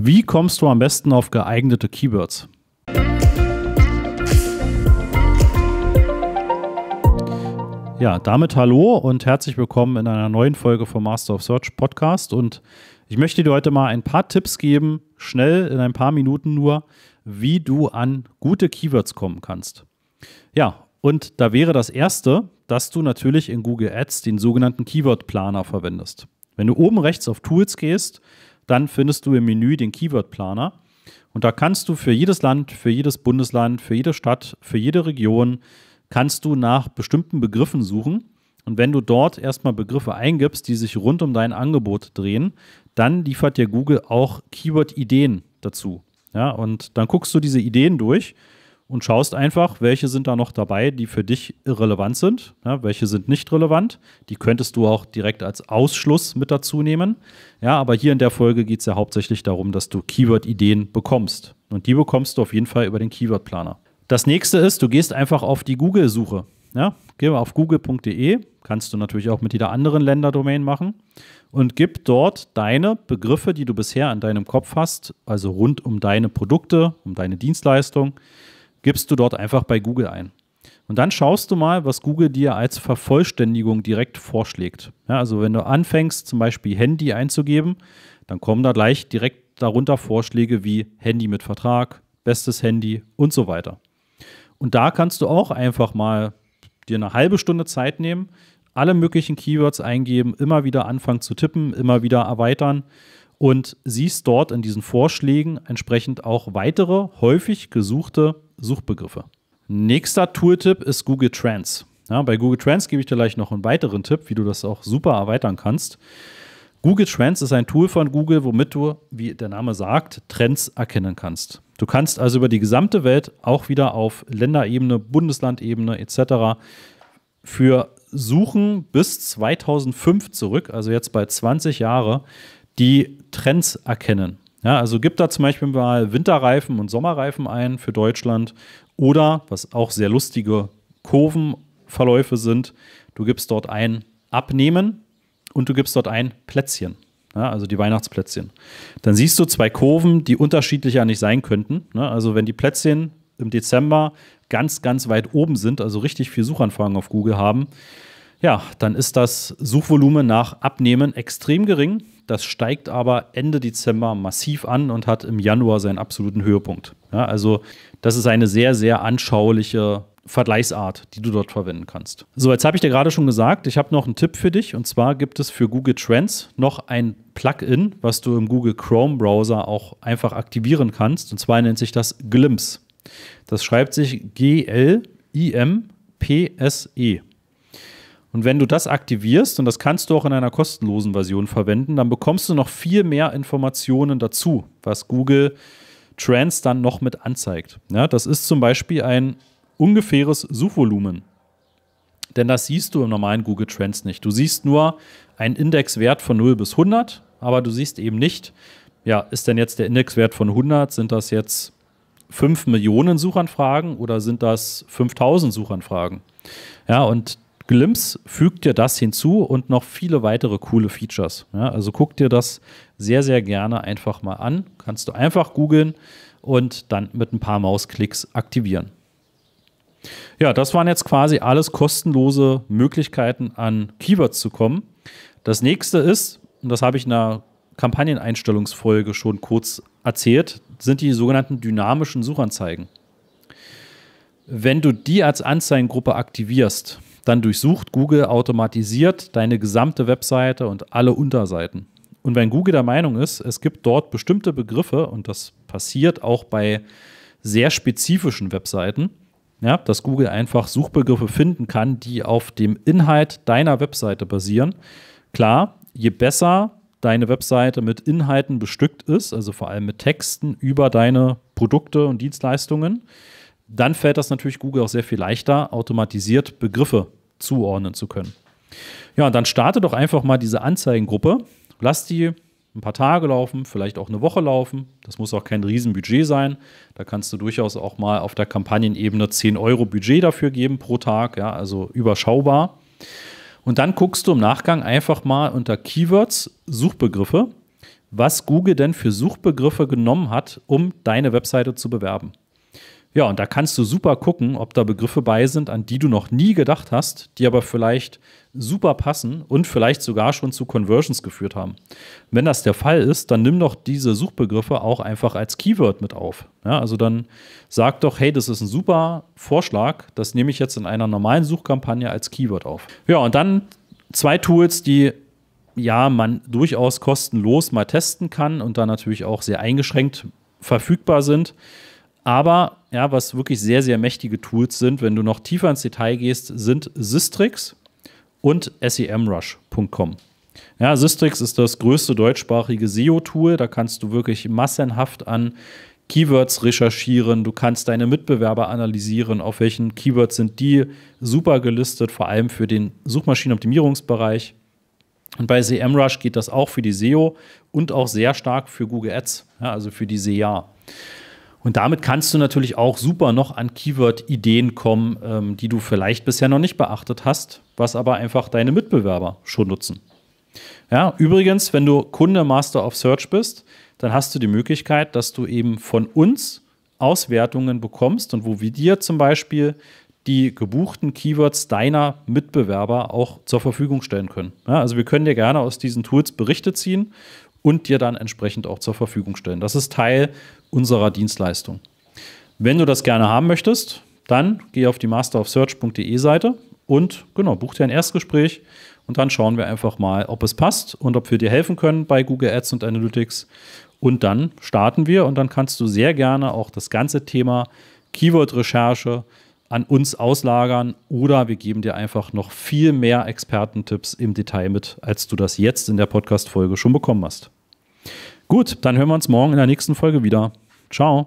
Wie kommst du am besten auf geeignete Keywords? Ja, damit hallo und herzlich willkommen in einer neuen Folge vom Master of Search Podcast. Und ich möchte dir heute mal ein paar Tipps geben, schnell in ein paar Minuten nur, wie du an gute Keywords kommen kannst. Ja, und da wäre das Erste, dass du natürlich in Google Ads den sogenannten Keyword Planer verwendest. Wenn du oben rechts auf Tools gehst, dann findest du im Menü den Keyword-Planer. Und da kannst du für jedes Land, für jedes Bundesland, für jede Stadt, für jede Region, kannst du nach bestimmten Begriffen suchen. Und wenn du dort erstmal Begriffe eingibst, die sich rund um dein Angebot drehen, dann liefert dir Google auch Keyword-Ideen dazu. Ja, und dann guckst du diese Ideen durch und schaust einfach, welche sind da noch dabei, die für dich irrelevant sind, ja, welche sind nicht relevant. Die könntest du auch direkt als Ausschluss mit dazu nehmen. Ja, aber hier in der Folge geht es ja hauptsächlich darum, dass du Keyword-Ideen bekommst. Und die bekommst du auf jeden Fall über den Keyword-Planer. Das nächste ist, du gehst einfach auf die Google-Suche. Ja, geh mal auf google.de, kannst du natürlich auch mit jeder anderen Länderdomain machen und gib dort deine Begriffe, die du bisher an deinem Kopf hast, also rund um deine Produkte, um deine Dienstleistung, gibst du dort einfach bei Google ein. Und dann schaust du mal, was Google dir als Vervollständigung direkt vorschlägt. Ja, also wenn du anfängst, zum Beispiel Handy einzugeben, dann kommen da gleich direkt darunter Vorschläge wie Handy mit Vertrag, bestes Handy und so weiter. Und da kannst du auch einfach mal dir eine halbe Stunde Zeit nehmen, alle möglichen Keywords eingeben, immer wieder anfangen zu tippen, immer wieder erweitern und siehst dort in diesen Vorschlägen entsprechend auch weitere häufig gesuchte Suchbegriffe. Nächster Tooltip ist Google Trends. Ja, bei Google Trends gebe ich dir gleich noch einen weiteren Tipp, wie du das auch super erweitern kannst. Google Trends ist ein Tool von Google, womit du, wie der Name sagt, Trends erkennen kannst. Du kannst also über die gesamte Welt auch wieder auf Länderebene, Bundeslandebene etc. für Suchen bis 2005 zurück, also jetzt bei 20 Jahre, die Trends erkennen. Ja, also gibt da zum Beispiel mal Winterreifen und Sommerreifen ein für Deutschland oder, was auch sehr lustige Kurvenverläufe sind, du gibst dort ein Abnehmen und du gibst dort ein Plätzchen. Ja, also die Weihnachtsplätzchen. Dann siehst du zwei Kurven, die unterschiedlicher nicht sein könnten. Ne? Also wenn die Plätzchen im Dezember ganz, ganz weit oben sind, also richtig viel Suchanfragen auf Google haben, ja, dann ist das Suchvolumen nach Abnehmen extrem gering das steigt aber Ende Dezember massiv an und hat im Januar seinen absoluten Höhepunkt. Ja, also das ist eine sehr, sehr anschauliche Vergleichsart, die du dort verwenden kannst. So, jetzt habe ich dir gerade schon gesagt, ich habe noch einen Tipp für dich. Und zwar gibt es für Google Trends noch ein Plugin, was du im Google Chrome Browser auch einfach aktivieren kannst. Und zwar nennt sich das Glimpse. Das schreibt sich G-L-I-M-P-S-E. Und wenn du das aktivierst, und das kannst du auch in einer kostenlosen Version verwenden, dann bekommst du noch viel mehr Informationen dazu, was Google Trends dann noch mit anzeigt. Ja, das ist zum Beispiel ein ungefähres Suchvolumen. Denn das siehst du im normalen Google Trends nicht. Du siehst nur einen Indexwert von 0 bis 100, aber du siehst eben nicht, ja, ist denn jetzt der Indexwert von 100, sind das jetzt 5 Millionen Suchanfragen oder sind das 5000 Suchanfragen? Ja, und Glimpse fügt dir das hinzu und noch viele weitere coole Features. Ja, also guck dir das sehr, sehr gerne einfach mal an. Kannst du einfach googeln und dann mit ein paar Mausklicks aktivieren. Ja, das waren jetzt quasi alles kostenlose Möglichkeiten, an Keywords zu kommen. Das nächste ist, und das habe ich in einer Kampagneneinstellungsfolge schon kurz erzählt, sind die sogenannten dynamischen Suchanzeigen. Wenn du die als Anzeigengruppe aktivierst, dann durchsucht Google automatisiert deine gesamte Webseite und alle Unterseiten. Und wenn Google der Meinung ist, es gibt dort bestimmte Begriffe, und das passiert auch bei sehr spezifischen Webseiten, ja, dass Google einfach Suchbegriffe finden kann, die auf dem Inhalt deiner Webseite basieren. Klar, je besser deine Webseite mit Inhalten bestückt ist, also vor allem mit Texten über deine Produkte und Dienstleistungen, dann fällt das natürlich Google auch sehr viel leichter, automatisiert Begriffe zuordnen zu können. Ja, dann starte doch einfach mal diese Anzeigengruppe, lass die ein paar Tage laufen, vielleicht auch eine Woche laufen. Das muss auch kein Riesenbudget sein. Da kannst du durchaus auch mal auf der Kampagnenebene 10 Euro Budget dafür geben pro Tag, ja, also überschaubar. Und dann guckst du im Nachgang einfach mal unter Keywords, Suchbegriffe, was Google denn für Suchbegriffe genommen hat, um deine Webseite zu bewerben. Ja, und da kannst du super gucken, ob da Begriffe bei sind, an die du noch nie gedacht hast, die aber vielleicht super passen und vielleicht sogar schon zu Conversions geführt haben. Wenn das der Fall ist, dann nimm doch diese Suchbegriffe auch einfach als Keyword mit auf. Ja, also dann sag doch, hey, das ist ein super Vorschlag, das nehme ich jetzt in einer normalen Suchkampagne als Keyword auf. Ja, und dann zwei Tools, die ja, man durchaus kostenlos mal testen kann und da natürlich auch sehr eingeschränkt verfügbar sind. Aber ja, was wirklich sehr, sehr mächtige Tools sind, wenn du noch tiefer ins Detail gehst, sind Systrix und semrush.com. Ja, Systrix ist das größte deutschsprachige SEO-Tool. Da kannst du wirklich massenhaft an Keywords recherchieren, du kannst deine Mitbewerber analysieren, auf welchen Keywords sind die super gelistet, vor allem für den Suchmaschinenoptimierungsbereich. Und bei SEMrush geht das auch für die SEO und auch sehr stark für Google Ads, ja, also für die SEA. Und damit kannst du natürlich auch super noch an Keyword-Ideen kommen, ähm, die du vielleicht bisher noch nicht beachtet hast, was aber einfach deine Mitbewerber schon nutzen. Ja, übrigens, wenn du Kunde Master of Search bist, dann hast du die Möglichkeit, dass du eben von uns Auswertungen bekommst und wo wir dir zum Beispiel die gebuchten Keywords deiner Mitbewerber auch zur Verfügung stellen können. Ja, also wir können dir gerne aus diesen Tools Berichte ziehen und dir dann entsprechend auch zur Verfügung stellen. Das ist Teil unserer Dienstleistung. Wenn du das gerne haben möchtest, dann geh auf die masterofsearch.de Seite und genau, buch dir ein Erstgespräch und dann schauen wir einfach mal, ob es passt und ob wir dir helfen können bei Google Ads und Analytics. Und dann starten wir und dann kannst du sehr gerne auch das ganze Thema Keyword-Recherche, an uns auslagern oder wir geben dir einfach noch viel mehr Expertentipps im Detail mit, als du das jetzt in der Podcast-Folge schon bekommen hast. Gut, dann hören wir uns morgen in der nächsten Folge wieder. Ciao.